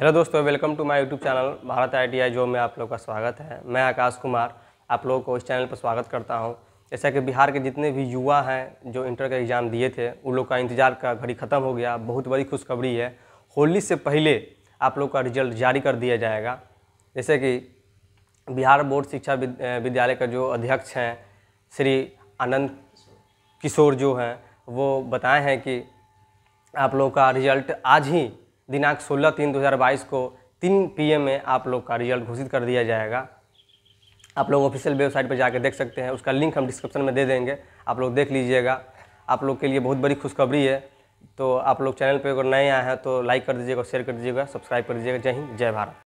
hello दोस्तों welcome to my YouTube channel Bharat ITI जो में आप लोग का स्वागत है मैं आकाश कुमार आप लोगों को इस चैनल पर स्वागत करता हूं जैसा कि बिहार के जितने भी युवा हैं जो इंटर का एग्ज़ाम दिए थे उन लोग का इंतजार का घड़ी ख़त्म हो गया बहुत बड़ी खुशखबरी है होली से पहले आप लोग का रिजल्ट जारी कर दिया जाएगा जैसे कि बिहार बोर्ड शिक्षा विद्यालय का जो अध्यक्ष हैं श्री आनंद किशोर जो हैं वो बताए हैं कि आप लोगों का रिजल्ट आज ही दिनांक 16 तीन 2022 को तीन पीएम में आप लोग का रिजल्ट घोषित कर दिया जाएगा आप लोग ऑफिशियल वेबसाइट पर जाकर देख सकते हैं उसका लिंक हम डिस्क्रिप्शन में दे देंगे आप लोग देख लीजिएगा आप लोग के लिए बहुत बड़ी खुशखबरी है तो आप लोग चैनल पर अगर नए आए हैं तो लाइक कर दीजिएगा शेयर कर दीजिएगा सब्सक्राइब कर दीजिएगा जय हिंद जय भारत